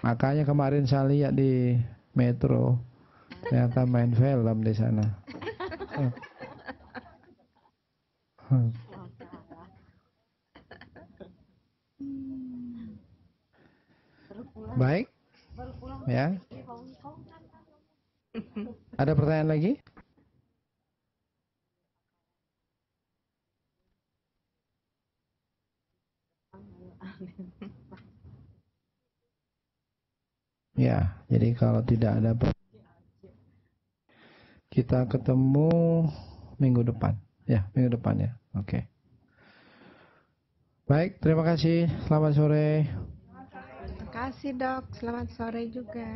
Makanya kemarin saya lihat di Metro ternyata main film di sana. Baik. Ya. Ada pertanyaan lagi? Ya, jadi kalau tidak ada kita ketemu minggu depan. Ya, minggu depan ya. Oke. Okay. Baik, terima kasih. Selamat sore. Terima kasih, Dok. Selamat sore juga.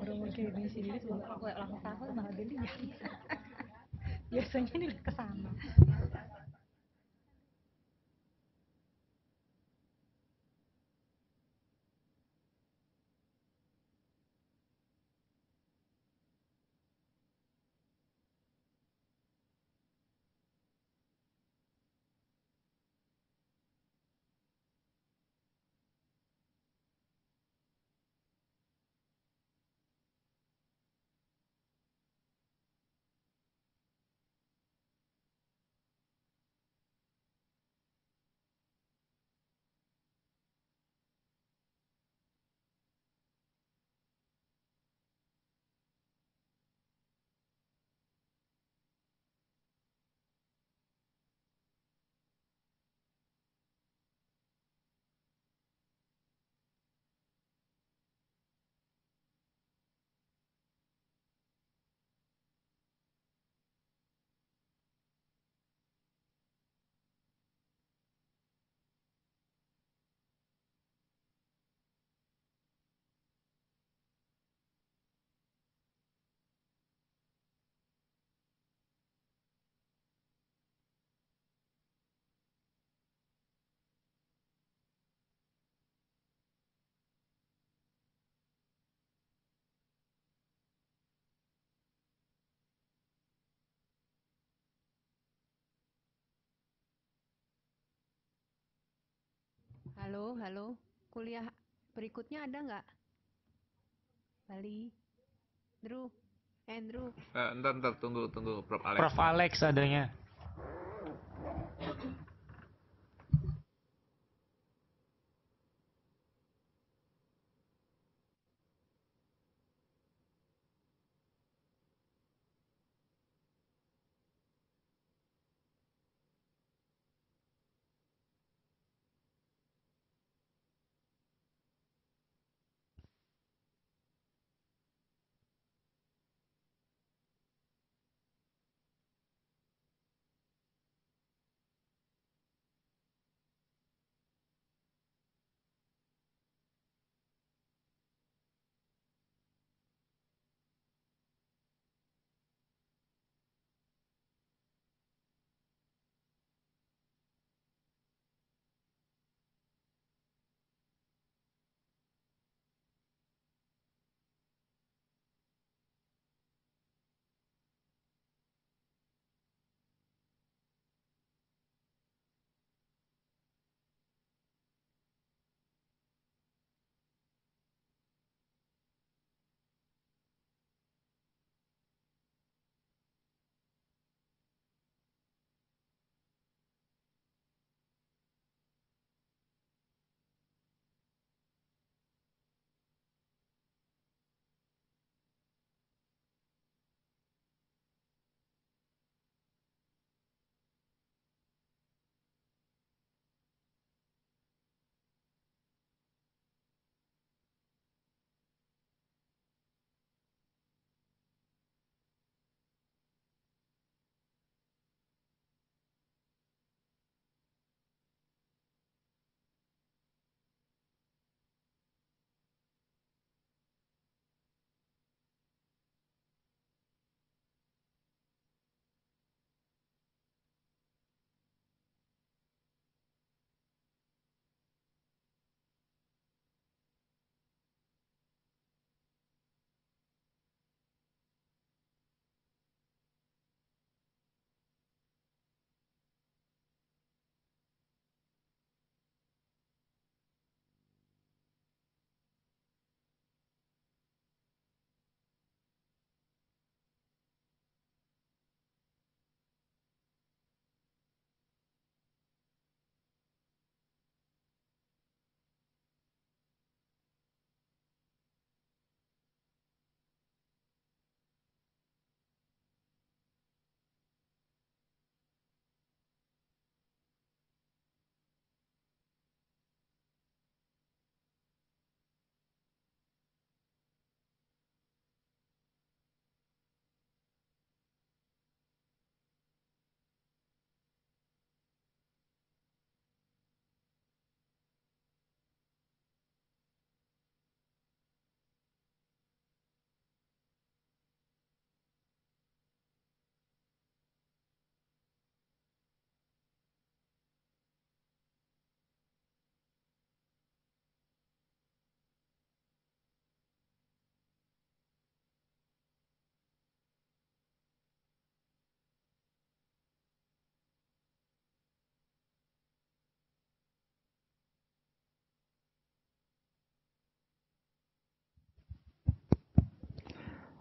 orang Biasanya ini ke sana. Halo, halo. Kuliah berikutnya ada nggak? Bali. Andrew. Andrew. Eh, eh, ntar, ntar, tunggu, tunggu. Prof Alex. Prof Alex adanya.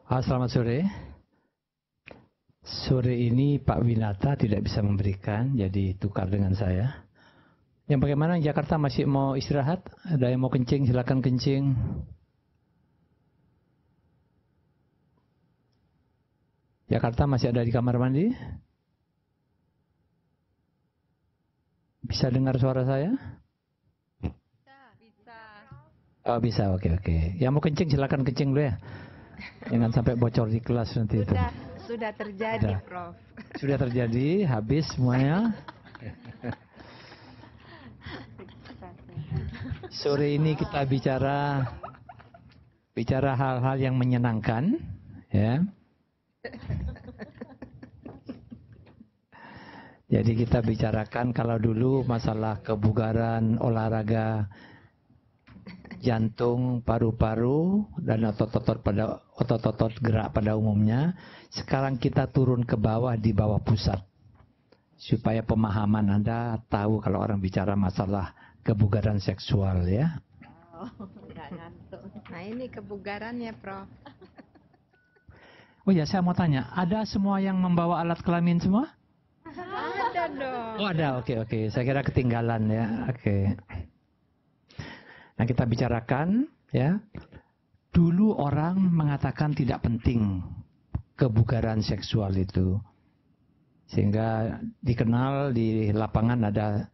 Ah, selamat sore. Sore ini Pak Winata tidak bisa memberikan, jadi tukar dengan saya. Yang bagaimana Jakarta masih mau istirahat? Ada yang mau kencing? Silakan kencing. Jakarta masih ada di kamar mandi? Bisa dengar suara saya? Bisa, bisa. Oh, bisa. Oke, oke. Yang mau kencing silakan kencing dulu ya. Jangan sampai bocor di kelas nanti sudah, itu. Sudah terjadi, sudah. Prof. Sudah terjadi, habis semuanya. Sore ini kita bicara bicara hal-hal yang menyenangkan, ya. Jadi kita bicarakan kalau dulu masalah kebugaran, olahraga, jantung, paru-paru, dan otot-otot pada otot-otot gerak pada umumnya. Sekarang kita turun ke bawah di bawah pusat. Supaya pemahaman Anda tahu kalau orang bicara masalah kebugaran seksual ya. Oh, nah ini kebugarannya, Prof. Oh ya, saya mau tanya, ada semua yang membawa alat kelamin semua? Ada dong. Oh ada, oke okay, oke. Okay. Saya kira ketinggalan ya, oke. Okay yang nah, kita bicarakan ya dulu orang mengatakan tidak penting kebugaran seksual itu sehingga dikenal di lapangan ada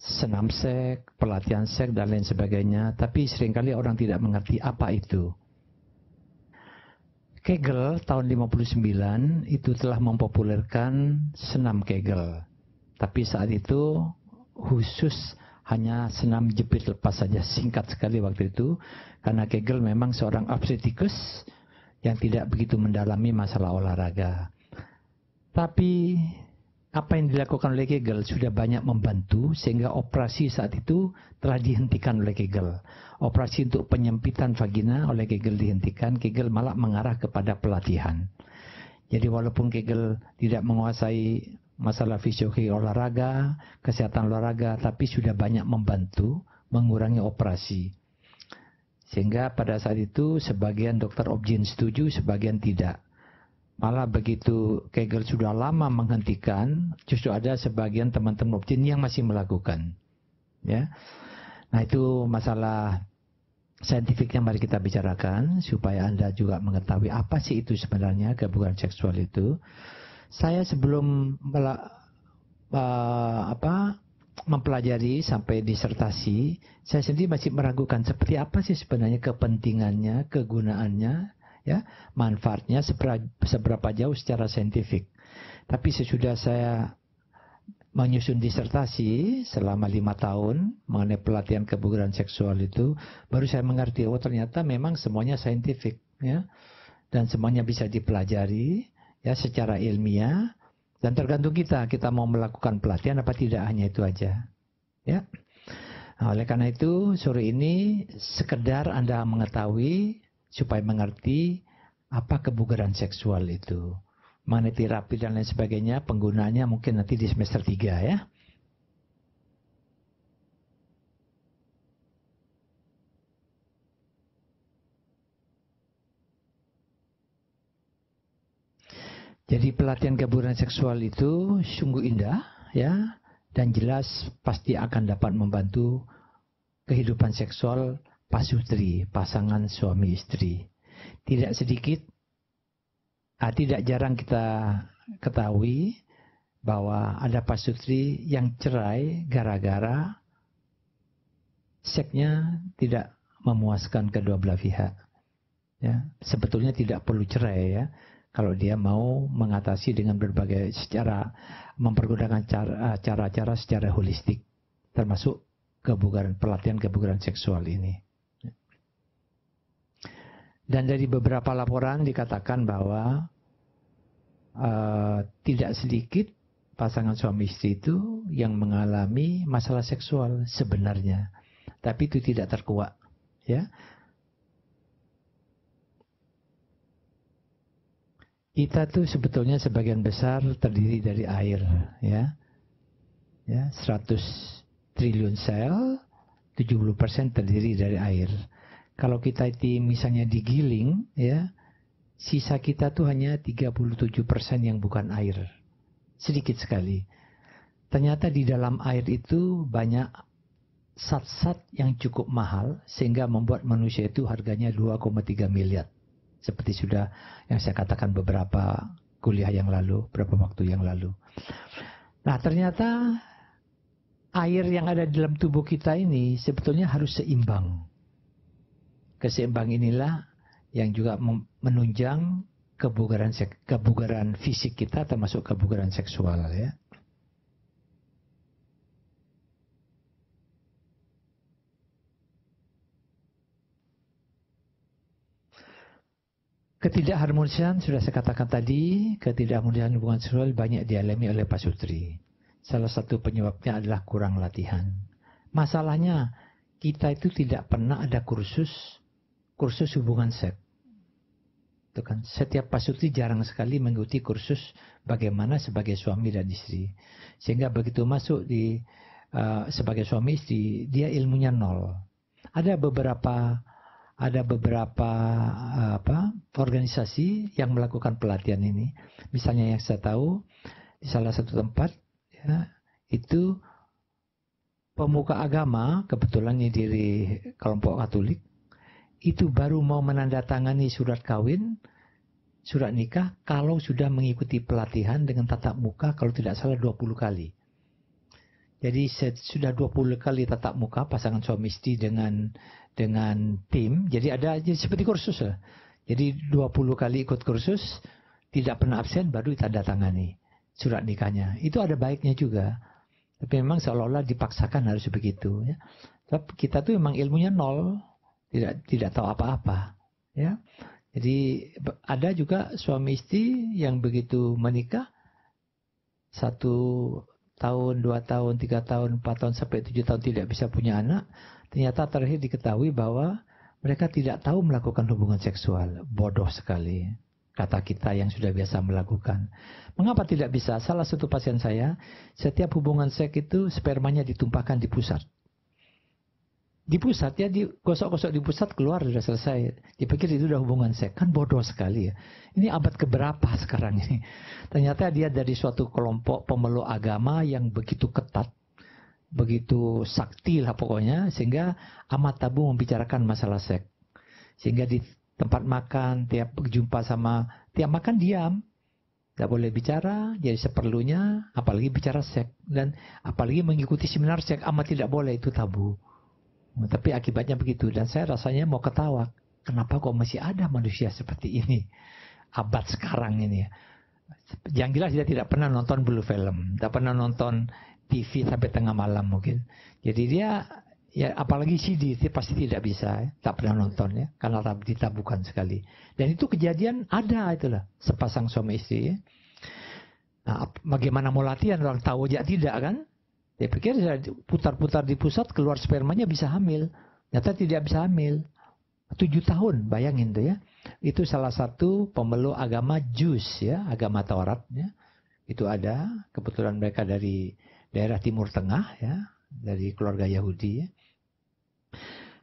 senam seks, pelatihan seks dan lain sebagainya, tapi seringkali orang tidak mengerti apa itu. Kegel tahun 59 itu telah mempopulerkan senam kegel. Tapi saat itu khusus hanya senam jepit lepas saja singkat sekali waktu itu karena Kegel memang seorang obstetikus yang tidak begitu mendalami masalah olahraga. Tapi apa yang dilakukan oleh Kegel sudah banyak membantu sehingga operasi saat itu telah dihentikan oleh Kegel. Operasi untuk penyempitan vagina oleh Kegel dihentikan, Kegel malah mengarah kepada pelatihan. Jadi walaupun Kegel tidak menguasai masalah fisiologi olahraga, kesehatan olahraga, tapi sudah banyak membantu mengurangi operasi. Sehingga pada saat itu sebagian dokter objin setuju, sebagian tidak. Malah begitu Kegel sudah lama menghentikan, justru ada sebagian teman-teman objin yang masih melakukan. Ya. Nah, itu masalah saintifiknya mari kita bicarakan supaya Anda juga mengetahui apa sih itu sebenarnya gabungan seksual itu saya sebelum uh, apa mempelajari sampai disertasi, saya sendiri masih meragukan seperti apa sih sebenarnya kepentingannya, kegunaannya, ya, manfaatnya seberapa, jauh secara saintifik. Tapi sesudah saya menyusun disertasi selama lima tahun mengenai pelatihan kebugaran seksual itu, baru saya mengerti oh ternyata memang semuanya saintifik, ya, dan semuanya bisa dipelajari ya secara ilmiah dan tergantung kita kita mau melakukan pelatihan apa tidak hanya itu aja ya nah, oleh karena itu sore ini sekedar anda mengetahui supaya mengerti apa kebugaran seksual itu mengenai terapi dan lain sebagainya penggunanya mungkin nanti di semester 3 ya Jadi pelatihan gabungan seksual itu sungguh indah ya dan jelas pasti akan dapat membantu kehidupan seksual pasutri, pasangan suami istri. Tidak sedikit ah, tidak jarang kita ketahui bahwa ada pasutri yang cerai gara-gara seksnya tidak memuaskan kedua belah pihak. Ya, sebetulnya tidak perlu cerai ya kalau dia mau mengatasi dengan berbagai secara mempergunakan eh, cara-cara secara holistik termasuk kebugaran pelatihan kebugaran seksual ini. Dan dari beberapa laporan dikatakan bahwa uh, tidak sedikit pasangan suami istri itu yang mengalami masalah seksual sebenarnya, tapi itu tidak terkuat, ya kita tuh sebetulnya sebagian besar terdiri dari air ya. Ya, 100 triliun sel 70% terdiri dari air. Kalau kita itu misalnya digiling ya, sisa kita tuh hanya 37% yang bukan air. Sedikit sekali. Ternyata di dalam air itu banyak sat-sat yang cukup mahal sehingga membuat manusia itu harganya 2,3 miliar seperti sudah yang saya katakan beberapa kuliah yang lalu, beberapa waktu yang lalu. Nah, ternyata air yang ada di dalam tubuh kita ini sebetulnya harus seimbang. Keseimbang inilah yang juga menunjang kebugaran kebugaran fisik kita termasuk kebugaran seksual ya. Ketidakharmonisan sudah saya katakan tadi, ketidakharmonisan hubungan seksual banyak dialami oleh Pak Sutri. Salah satu penyebabnya adalah kurang latihan. Masalahnya, kita itu tidak pernah ada kursus kursus hubungan seks. Itu kan setiap Pak Sutri jarang sekali mengikuti kursus bagaimana sebagai suami dan istri. Sehingga begitu masuk di uh, sebagai suami istri, dia ilmunya nol. Ada beberapa ada beberapa eh, apa organisasi yang melakukan pelatihan ini. Misalnya yang saya tahu di salah satu tempat ya, itu pemuka agama kebetulan yang kelompok Katolik itu baru mau menandatangani surat kawin, surat nikah kalau sudah mengikuti pelatihan dengan tatap muka kalau tidak salah 20 kali. Jadi sudah 20 kali tatap muka pasangan suami istri dengan dengan tim. Jadi ada seperti kursus lah. Jadi 20 kali ikut kursus, tidak pernah absen baru kita datangani surat nikahnya. Itu ada baiknya juga. Tapi memang seolah-olah dipaksakan harus begitu. Ya. Tapi kita tuh memang ilmunya nol, tidak tidak tahu apa-apa. Ya. Jadi ada juga suami istri yang begitu menikah satu tahun, dua tahun, tiga tahun, empat tahun sampai tujuh tahun tidak bisa punya anak ternyata terakhir diketahui bahwa mereka tidak tahu melakukan hubungan seksual. Bodoh sekali kata kita yang sudah biasa melakukan. Mengapa tidak bisa? Salah satu pasien saya, setiap hubungan seks itu spermanya ditumpahkan di pusat. Di pusat ya, digosok-gosok di pusat keluar sudah selesai. Dipikir itu sudah hubungan seks, kan bodoh sekali ya. Ini abad keberapa sekarang ini? Ternyata dia dari suatu kelompok pemeluk agama yang begitu ketat begitu sakti lah pokoknya sehingga amat tabu membicarakan masalah seks sehingga di tempat makan tiap jumpa sama tiap makan diam tidak boleh bicara jadi seperlunya apalagi bicara seks dan apalagi mengikuti seminar seks amat tidak boleh itu tabu tapi akibatnya begitu dan saya rasanya mau ketawa kenapa kok masih ada manusia seperti ini abad sekarang ini ya yang jelas dia tidak pernah nonton blue film, tidak pernah nonton TV sampai tengah malam mungkin. Jadi dia ya apalagi CD itu pasti tidak bisa ya. tak pernah nonton ya karena ditabukan sekali dan itu kejadian ada itulah sepasang suami istri ya. nah, bagaimana mau latihan orang tahu aja tidak kan dia pikir putar-putar di pusat keluar spermanya bisa hamil ternyata tidak bisa hamil tujuh tahun bayangin tuh ya itu salah satu pemeluk agama Jus ya agama Taurat ya itu ada kebetulan mereka dari daerah Timur Tengah ya dari keluarga Yahudi. Ya.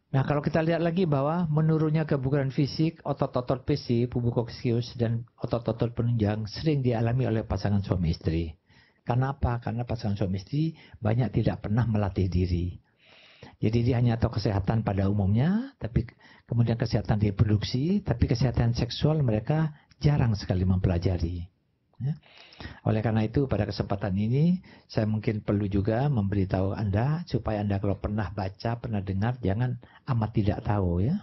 Nah, kalau kita lihat lagi bahwa menurunnya kebugaran fisik, otot-otot PC, koksius, dan otot-otot penunjang sering dialami oleh pasangan suami istri. Kenapa? Karena pasangan suami istri banyak tidak pernah melatih diri. Jadi dia hanya tahu kesehatan pada umumnya, tapi kemudian kesehatan reproduksi, tapi kesehatan seksual mereka jarang sekali mempelajari. Ya. Oleh karena itu pada kesempatan ini saya mungkin perlu juga memberitahu Anda supaya Anda kalau pernah baca, pernah dengar jangan amat tidak tahu ya.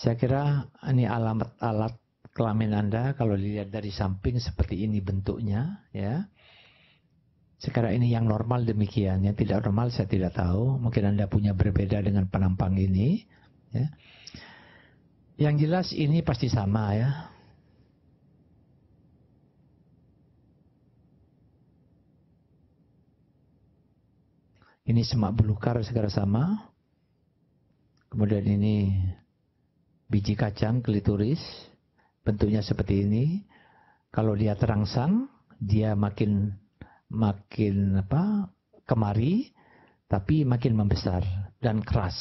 Saya kira ini alamat alat kelamin Anda kalau dilihat dari samping seperti ini bentuknya ya. Sekarang ini yang normal demikian, yang tidak normal saya tidak tahu. Mungkin Anda punya berbeda dengan penampang ini. Ya. Yang jelas ini pasti sama ya. Ini semak belukar segala sama. Kemudian ini biji kacang kelituris. Bentuknya seperti ini. Kalau dia terangsang, dia makin makin apa kemari, tapi makin membesar dan keras.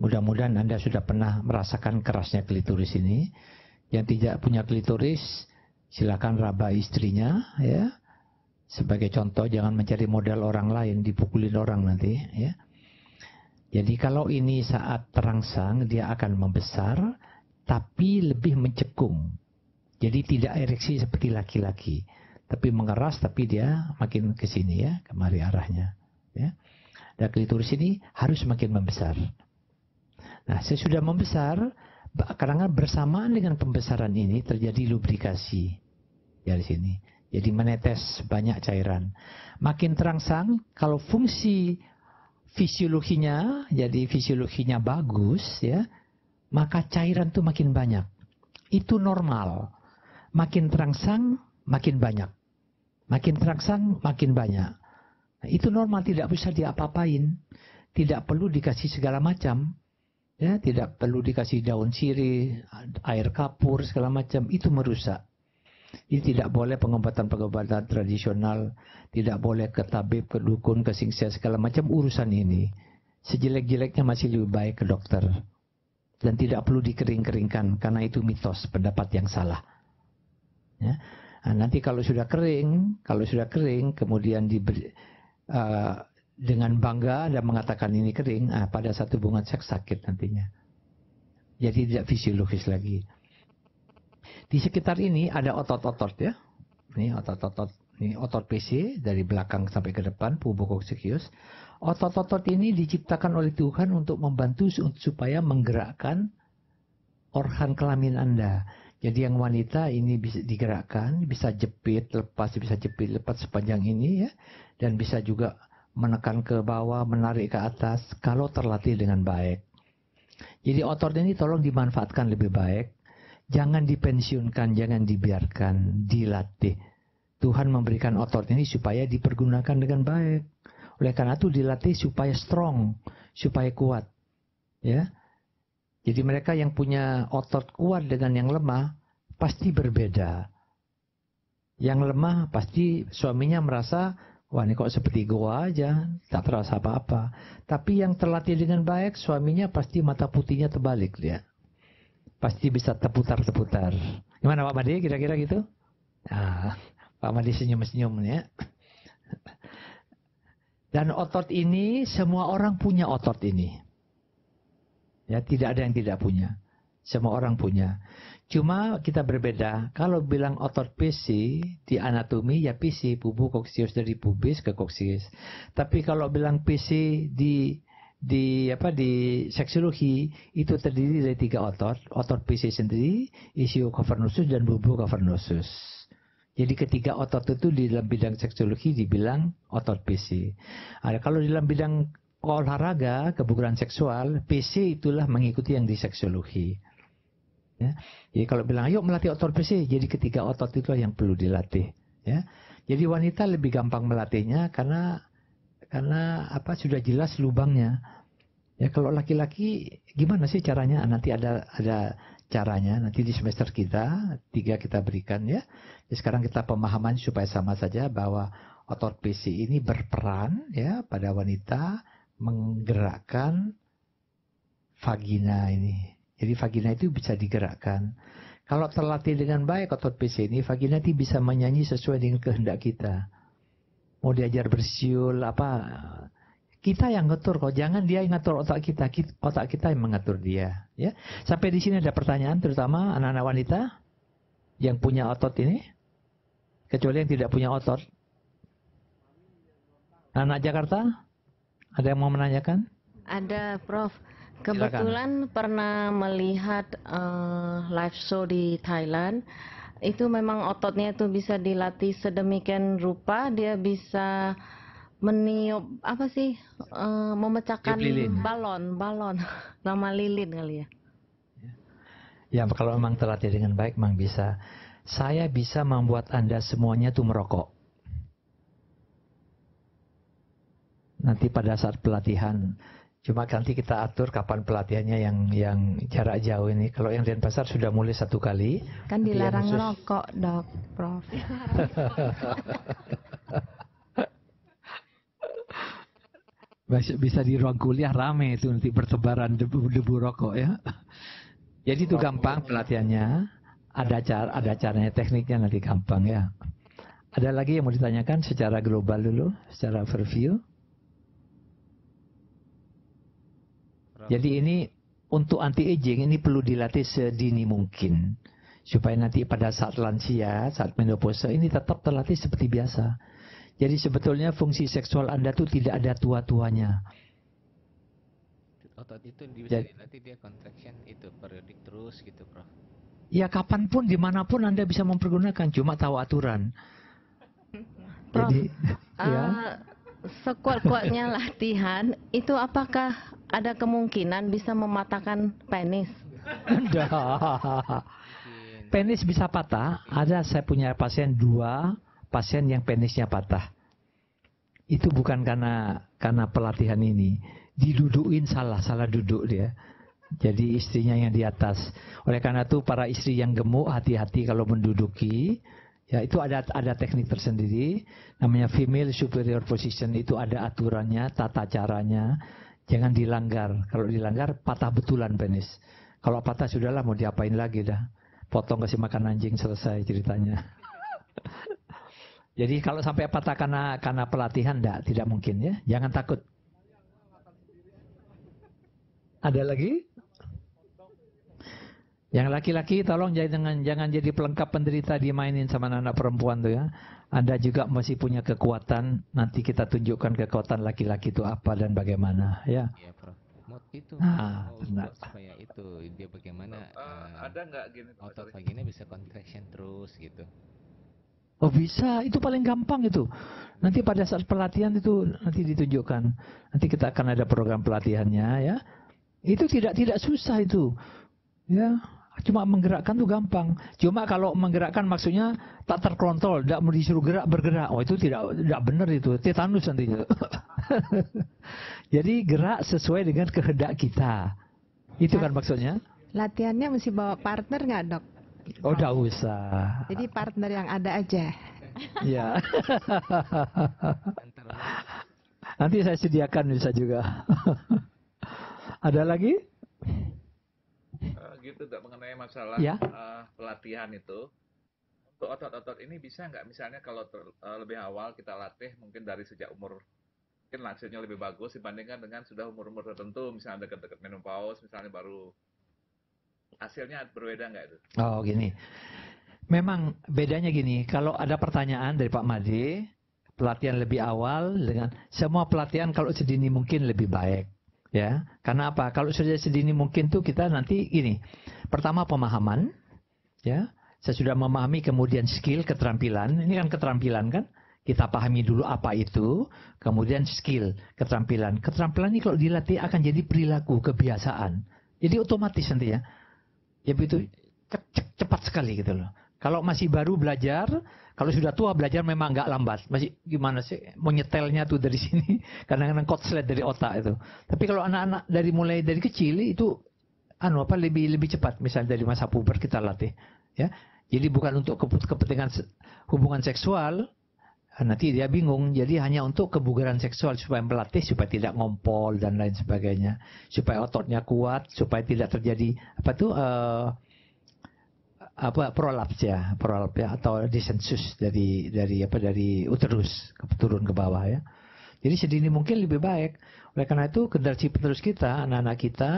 Mudah-mudahan Anda sudah pernah merasakan kerasnya klitoris ini. Yang tidak punya klitoris, silakan raba istrinya ya. Sebagai contoh jangan mencari modal orang lain, dipukulin orang nanti ya. Jadi kalau ini saat terangsang dia akan membesar tapi lebih mencekung. Jadi tidak ereksi seperti laki-laki, tapi mengeras tapi dia makin ke sini ya, kemari arahnya ya. Dan klitoris ini harus makin membesar. Nah, sesudah membesar, Karena bersamaan dengan pembesaran ini terjadi lubrikasi ya di sini. Jadi menetes banyak cairan. Makin terangsang, kalau fungsi fisiologinya, jadi fisiologinya bagus ya, maka cairan itu makin banyak. Itu normal. Makin terangsang, makin banyak. Makin terangsang, makin banyak. Nah, itu normal, tidak bisa diapa-apain. Tidak perlu dikasih segala macam ya tidak perlu dikasih daun sirih, air kapur segala macam itu merusak. Ini tidak boleh pengobatan-pengobatan tradisional, tidak boleh ke tabib, ke dukun, ke singsia segala macam urusan ini. Sejelek-jeleknya masih lebih baik ke dokter dan tidak perlu dikering-keringkan karena itu mitos pendapat yang salah. Ya. Nah, nanti kalau sudah kering, kalau sudah kering kemudian diberi uh, dengan bangga dan mengatakan ini kering, nah, pada saat hubungan seks sakit nantinya. Jadi tidak fisiologis lagi. Di sekitar ini ada otot-otot ya. Ini otot-otot, ini otot PC dari belakang sampai ke depan, pubuk oksikius. Otot-otot ini diciptakan oleh Tuhan untuk membantu supaya menggerakkan organ kelamin Anda. Jadi yang wanita ini bisa digerakkan, bisa jepit, lepas, bisa jepit, lepas sepanjang ini ya. Dan bisa juga menekan ke bawah, menarik ke atas, kalau terlatih dengan baik. Jadi otot ini tolong dimanfaatkan lebih baik. Jangan dipensiunkan, jangan dibiarkan, dilatih. Tuhan memberikan otot ini supaya dipergunakan dengan baik. Oleh karena itu dilatih supaya strong, supaya kuat. Ya. Jadi mereka yang punya otot kuat dengan yang lemah pasti berbeda. Yang lemah pasti suaminya merasa Wah ini kok seperti gua aja, tak terasa apa-apa. Tapi yang terlatih dengan baik, suaminya pasti mata putihnya terbalik dia. Pasti bisa terputar-terputar. Gimana Pak Madi kira-kira gitu? Ah, Pak Madi senyum-senyum ya. Dan otot ini, semua orang punya otot ini. Ya, tidak ada yang tidak punya. Semua orang punya. Cuma kita berbeda. Kalau bilang otot PC di anatomi ya PC, bubu koksius dari pubis ke koksius. Tapi kalau bilang PC di di apa di seksologi itu terdiri dari tiga otot, otot PC sendiri, isio cavernosus dan bubu cavernosus. Jadi ketiga otot itu di dalam bidang seksologi dibilang otot PC. Ada kalau di dalam bidang olahraga, kebugaran seksual, PC itulah mengikuti yang di seksologi. Ya. Jadi kalau bilang ayo melatih otot besi, jadi ketiga otot itu yang perlu dilatih. Ya. Jadi wanita lebih gampang melatihnya karena karena apa sudah jelas lubangnya. Ya kalau laki-laki gimana sih caranya? Ah, nanti ada ada caranya nanti di semester kita tiga kita berikan ya. Jadi ya, sekarang kita pemahaman supaya sama saja bahwa otot PC ini berperan ya pada wanita menggerakkan vagina ini jadi vagina itu bisa digerakkan. Kalau terlatih dengan baik otot PC ini, vagina itu bisa menyanyi sesuai dengan kehendak kita. Mau diajar bersiul, apa, kita yang ngatur kok. Jangan dia yang ngatur otak kita, otak kita yang mengatur dia. Ya, sampai di sini ada pertanyaan, terutama anak-anak wanita yang punya otot ini, kecuali yang tidak punya otot. Anak Jakarta, ada yang mau menanyakan? Ada, Prof. Kebetulan Silakan. pernah melihat uh, live show di Thailand. Itu memang ototnya itu bisa dilatih sedemikian rupa dia bisa meniup apa sih uh, memecahkan balon, balon nama lilin kali ya. ya. Ya, kalau memang terlatih dengan baik memang bisa. Saya bisa membuat Anda semuanya tuh merokok. Nanti pada saat pelatihan Cuma nanti kita atur kapan pelatihannya yang yang jarak jauh ini. Kalau yang Denpasar sudah mulai satu kali. Kan dilarang khusus... rokok, dok, prof. Masih bisa di ruang kuliah rame itu nanti bertebaran debu-debu rokok ya. Jadi itu gampang pelatihannya. Ada cara, ada caranya, tekniknya nanti gampang ya. Ada lagi yang mau ditanyakan secara global dulu, secara overview. Jadi ini untuk anti aging ini perlu dilatih sedini mungkin supaya nanti pada saat lansia, saat menopause ini tetap terlatih seperti biasa. Jadi sebetulnya fungsi seksual Anda tuh tidak ada tua-tuanya. Otot itu bisa Jadi, nanti dia contraction itu periodik terus gitu, Prof. Ya kapanpun, dimanapun Anda bisa mempergunakan, cuma tahu aturan. Prof, Jadi, uh, ya. Eh, sekuat-kuatnya latihan itu apakah ada kemungkinan bisa mematahkan penis? penis bisa patah. Ada saya punya pasien dua pasien yang penisnya patah. Itu bukan karena karena pelatihan ini. Didudukin salah, salah duduk dia. Jadi istrinya yang di atas. Oleh karena itu para istri yang gemuk hati-hati kalau menduduki. Ya itu ada ada teknik tersendiri. Namanya female superior position itu ada aturannya, tata caranya Jangan dilanggar. Kalau dilanggar, patah betulan penis. Kalau patah sudahlah mau diapain lagi dah. Potong kasih makan anjing selesai ceritanya. Jadi kalau sampai patah karena karena pelatihan enggak, tidak mungkin ya. Jangan takut. Ada lagi? Yang laki-laki tolong jangan jangan jadi pelengkap penderita dimainin sama anak, -anak perempuan tuh ya. Anda juga masih punya kekuatan. Nanti kita tunjukkan kekuatan laki-laki itu apa dan bagaimana, ya. Iya, Prof. itu nah, benar. supaya itu dia bagaimana eh, eh, ada nggak gini otot vagina bisa contraction terus gitu. Oh bisa, itu paling gampang itu. Nanti pada saat pelatihan itu nanti ditunjukkan. Nanti kita akan ada program pelatihannya ya. Itu tidak tidak susah itu. Ya, cuma menggerakkan tuh gampang. Cuma kalau menggerakkan maksudnya tak terkontrol, tidak mau disuruh gerak bergerak. Oh itu tidak tidak benar itu, tetanus nanti. Jadi gerak sesuai dengan kehendak kita. Itu kan maksudnya? Latihannya mesti bawa partner nggak dok? Oh, tidak usah. Jadi partner yang ada aja. ya. Nanti saya sediakan bisa juga. ada lagi? Eh, gitu dok mengenai masalah ya. uh, pelatihan itu untuk otot-otot ini bisa nggak misalnya kalau ter, uh, lebih awal kita latih mungkin dari sejak umur mungkin hasilnya lebih bagus dibandingkan dengan sudah umur-umur tertentu misalnya dekat-dekat menopause misalnya baru hasilnya berbeda nggak itu? Oh gini, memang bedanya gini kalau ada pertanyaan dari Pak Made pelatihan lebih awal dengan semua pelatihan kalau sedini mungkin lebih baik Ya, karena apa? Kalau sudah sedini mungkin tuh kita nanti ini. Pertama pemahaman, ya. Saya sudah memahami kemudian skill, keterampilan. Ini kan keterampilan kan? Kita pahami dulu apa itu, kemudian skill, keterampilan. Keterampilan ini kalau dilatih akan jadi perilaku, kebiasaan. Jadi otomatis nanti ya. Ya begitu cepat sekali gitu loh. Kalau masih baru belajar, kalau sudah tua belajar memang nggak lambat. Masih gimana sih mau nyetelnya tuh dari sini? Kadang-kadang kotslet dari otak itu. Tapi kalau anak-anak dari mulai dari kecil itu anu apa lebih lebih cepat misalnya dari masa puber kita latih ya. Jadi bukan untuk kepentingan hubungan seksual, nanti dia bingung. Jadi hanya untuk kebugaran seksual supaya melatih supaya tidak ngompol dan lain sebagainya, supaya ototnya kuat, supaya tidak terjadi apa tuh eh, apa prolaps ya prolaps ya atau disensus dari dari apa dari uterus ke turun ke bawah ya jadi sedini mungkin lebih baik oleh karena itu generasi penerus kita anak-anak kita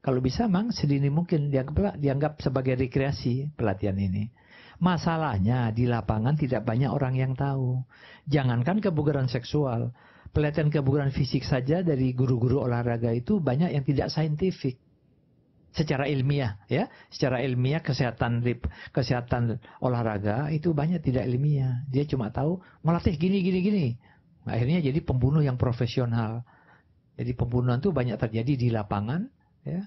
kalau bisa mang sedini mungkin dianggap dianggap sebagai rekreasi pelatihan ini masalahnya di lapangan tidak banyak orang yang tahu jangankan kebugaran seksual pelatihan kebugaran fisik saja dari guru-guru olahraga itu banyak yang tidak saintifik secara ilmiah ya secara ilmiah kesehatan kesehatan olahraga itu banyak tidak ilmiah dia cuma tahu melatih gini gini gini akhirnya jadi pembunuh yang profesional jadi pembunuhan itu banyak terjadi di lapangan ya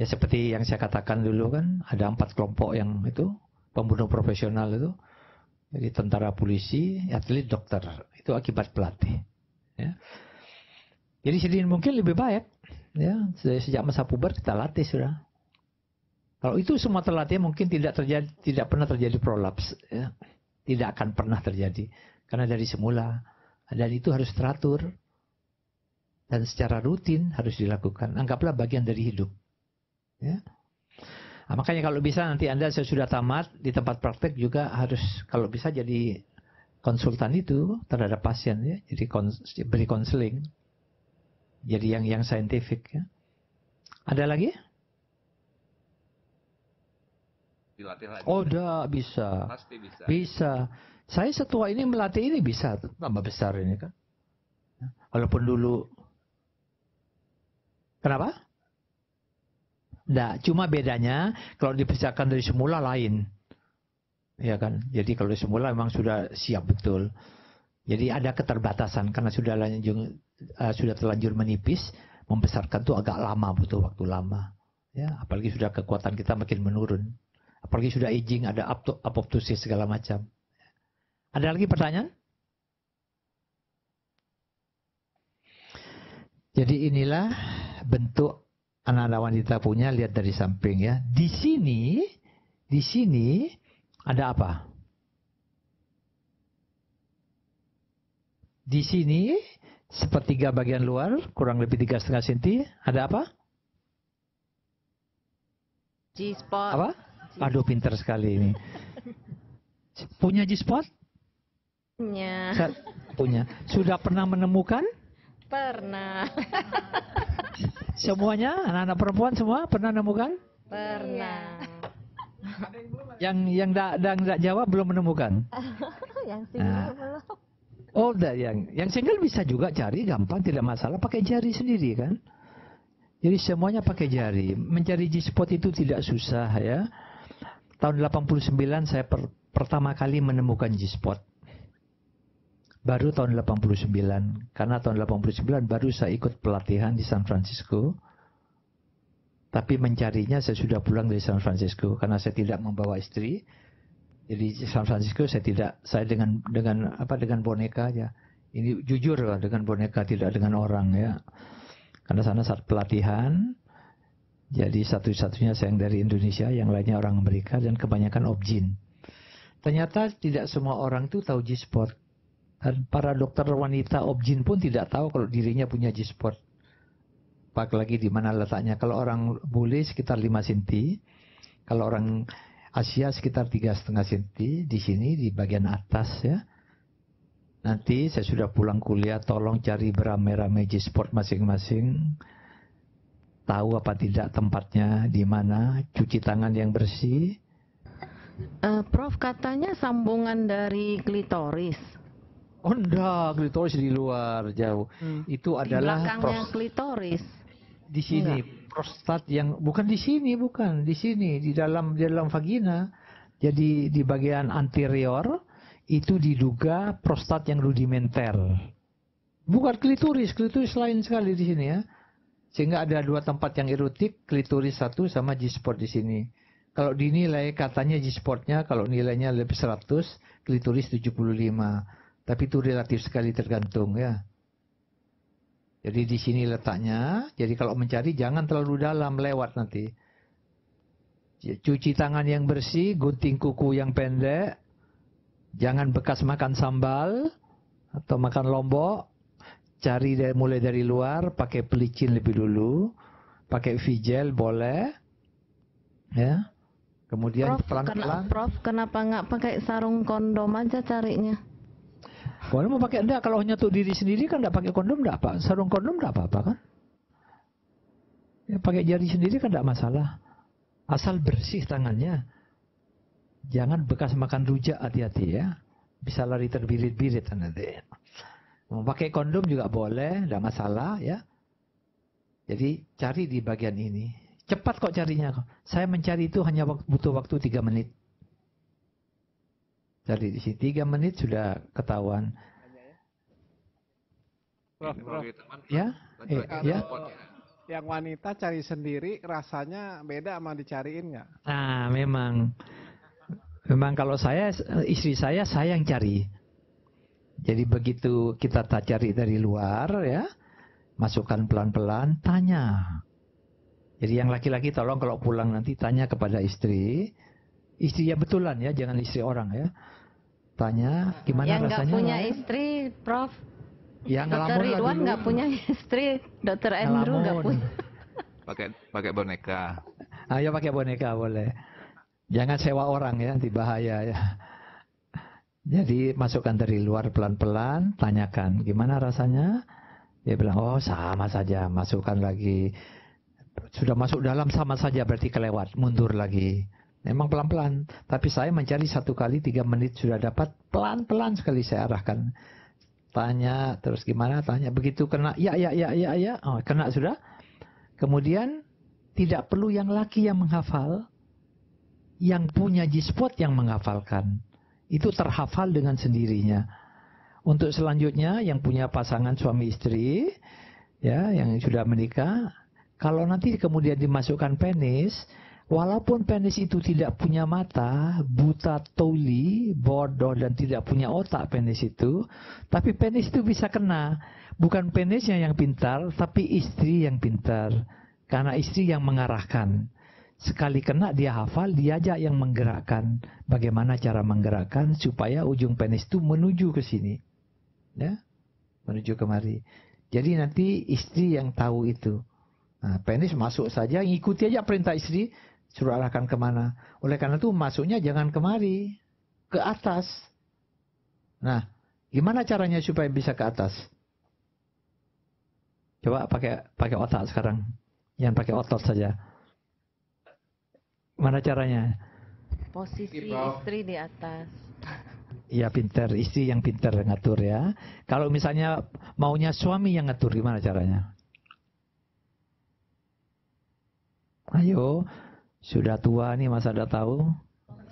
ya seperti yang saya katakan dulu kan ada empat kelompok yang itu pembunuh profesional itu jadi tentara polisi atlet dokter itu akibat pelatih ya jadi sedih mungkin lebih baik Ya, sejak masa puber kita latih sudah. Kalau itu semua terlatih mungkin tidak terjadi tidak pernah terjadi prolaps ya. Tidak akan pernah terjadi karena dari semula dan itu harus teratur dan secara rutin harus dilakukan. Anggaplah bagian dari hidup. Ya. Nah, makanya kalau bisa nanti Anda sudah tamat di tempat praktek juga harus kalau bisa jadi konsultan itu terhadap pasien ya. Jadi kons beri konseling. Jadi yang yang saintifik ya. Ada lagi? Dilatih lagi. Oh, udah bisa. Pasti bisa. Bisa. Saya setua ini melatih ini bisa tambah besar ini kan. Walaupun dulu Kenapa? Nah, cuma bedanya kalau dipisahkan dari semula lain. Ya kan? Jadi kalau dari semula memang sudah siap betul. Jadi ada keterbatasan karena sudah lanjut, uh, sudah terlanjur menipis, membesarkan tuh agak lama butuh waktu lama. Ya, apalagi sudah kekuatan kita makin menurun. Apalagi sudah aging, ada apoptosis segala macam. Ada lagi pertanyaan? Jadi inilah bentuk anak-anak wanita punya lihat dari samping ya. Di sini, di sini ada apa? Di sini sepertiga bagian luar kurang lebih tiga setengah senti. Ada apa? G spot. Apa? G Aduh pinter sekali ini. Punya G spot? Punya. Sa punya. Sudah pernah menemukan? Pernah. Semuanya anak-anak perempuan semua pernah menemukan? Pernah. yang yang tidak jawab belum menemukan. yang sini nah. belum. Oh, yang yang single bisa juga cari gampang, tidak masalah pakai jari sendiri kan. Jadi semuanya pakai jari. Mencari G-spot itu tidak susah ya. Tahun 89 saya per, pertama kali menemukan G-spot. Baru tahun 89. Karena tahun 89 baru saya ikut pelatihan di San Francisco. Tapi mencarinya saya sudah pulang dari San Francisco karena saya tidak membawa istri jadi San Francisco saya tidak saya dengan dengan apa dengan boneka aja. Ini jujur lah dengan boneka tidak dengan orang ya. Karena sana saat pelatihan jadi satu-satunya saya yang dari Indonesia, yang lainnya orang Amerika dan kebanyakan objin. Ternyata tidak semua orang itu tahu G-spot. Dan para dokter wanita objin pun tidak tahu kalau dirinya punya G-spot. Pak lagi di mana letaknya. Kalau orang bule sekitar 5 cm, kalau orang Asia sekitar tiga setengah senti di sini di bagian atas ya. Nanti saya sudah pulang kuliah, tolong cari beramai-ramai G-Sport masing-masing. Tahu apa tidak tempatnya, di mana, cuci tangan yang bersih. Uh, Prof, katanya sambungan dari klitoris. Oh enggak, klitoris di luar jauh. Hmm. Itu adalah... Di belakangnya klitoris. Di sini, Enggak prostat yang bukan di sini, bukan di sini, di dalam di dalam vagina. Jadi di bagian anterior itu diduga prostat yang rudimenter. Bukan klitoris, klitoris lain sekali di sini ya. Sehingga ada dua tempat yang erotik, klitoris satu sama G-spot di sini. Kalau dinilai katanya G-spotnya kalau nilainya lebih 100, klitoris 75. Tapi itu relatif sekali tergantung ya. Jadi di sini letaknya. Jadi kalau mencari jangan terlalu dalam lewat nanti. Ya, cuci tangan yang bersih, gunting kuku yang pendek, jangan bekas makan sambal atau makan lombok. Cari dari, mulai dari luar, pakai pelicin lebih dulu, pakai vigel boleh, ya. Kemudian pelan-pelan. Prof, kenapa nggak pakai sarung kondom aja carinya? Kalau mau pakai enggak kalau hanya untuk diri sendiri kan enggak pakai kondom enggak apa sarung kondom enggak apa-apa kan? Ya, pakai jari sendiri kan enggak masalah. Asal bersih tangannya. Jangan bekas makan rujak hati-hati ya. Bisa lari terbirit-birit nanti. Mau pakai kondom juga boleh, enggak masalah ya. Jadi cari di bagian ini. Cepat kok carinya. Saya mencari itu hanya butuh waktu tiga menit. Jadi di sini tiga menit sudah ketahuan. Ya? Prof, Ya, eh, ya? ya. Yang wanita cari sendiri rasanya beda sama dicariin nggak? Nah, memang. Memang kalau saya, istri saya, saya yang cari. Jadi begitu kita tak cari dari luar ya, masukkan pelan-pelan, tanya. Jadi yang laki-laki tolong kalau pulang nanti tanya kepada istri, istri ya betulan ya, jangan istri orang ya tanya gimana yang rasanya? Yang punya istri, Prof. Ya, Dokter Ridwan nggak punya istri, Dokter Andrew nggak punya. Pakai pakai boneka. Ayo pakai boneka boleh. Jangan sewa orang ya, nanti bahaya ya. Jadi masukkan dari luar pelan-pelan, tanyakan gimana rasanya. Dia bilang, oh sama saja, masukkan lagi. Sudah masuk dalam sama saja berarti kelewat, mundur lagi. Memang pelan-pelan, tapi saya mencari satu kali tiga menit sudah dapat pelan-pelan sekali saya arahkan. Tanya terus gimana? Tanya begitu kena ya ya ya ya ya, oh, kena sudah. Kemudian tidak perlu yang laki yang menghafal, yang punya jispot yang menghafalkan. Itu terhafal dengan sendirinya. Untuk selanjutnya yang punya pasangan suami istri, ya yang sudah menikah, kalau nanti kemudian dimasukkan penis, Walaupun penis itu tidak punya mata, buta tuli, bodoh dan tidak punya otak penis itu, tapi penis itu bisa kena. Bukan penisnya yang pintar, tapi istri yang pintar. Karena istri yang mengarahkan. Sekali kena dia hafal, diajak yang menggerakkan. Bagaimana cara menggerakkan supaya ujung penis itu menuju ke sini. Ya? Menuju kemari. Jadi nanti istri yang tahu itu. Nah, penis masuk saja, ikuti aja perintah istri, suruh arahkan kemana. Oleh karena itu masuknya jangan kemari, ke atas. Nah, gimana caranya supaya bisa ke atas? Coba pakai pakai otak sekarang, jangan pakai otot saja. Mana caranya? Posisi istri di atas. Ya pinter, istri yang pinter ngatur ya. Kalau misalnya maunya suami yang ngatur, gimana caranya? Ayo, sudah tua nih masa ada tahu?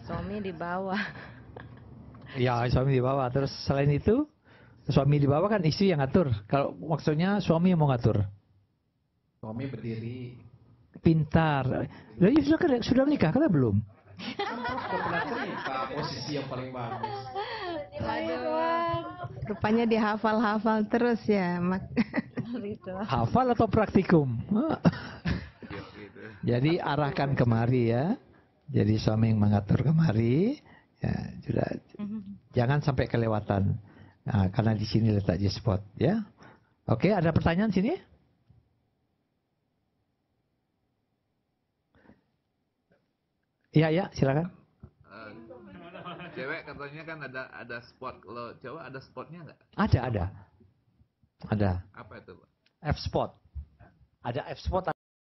Suami di bawah. Ya, suami di bawah. Terus selain itu, suami di bawah kan istri yang ngatur. Kalau maksudnya suami yang mau ngatur. Suami berdiri. Pintar. Lalu iya, sudah sudah menikah kan belum? posisi yang paling bagus. Rupanya dihafal-hafal terus ya, Mak. Gitu. Hafal atau praktikum? Jadi arahkan kemari ya. Jadi suami yang mengatur kemari. Ya, sudah. Jangan sampai kelewatan. Nah, karena di sini letak di spot ya. Oke, ada pertanyaan sini? Iya, ya, silakan. Eh, cewek katanya kan ada ada spot. Kalau cewek ada spotnya nggak? Ada, ada. Ada. Apa itu? F-spot. Ada F-spot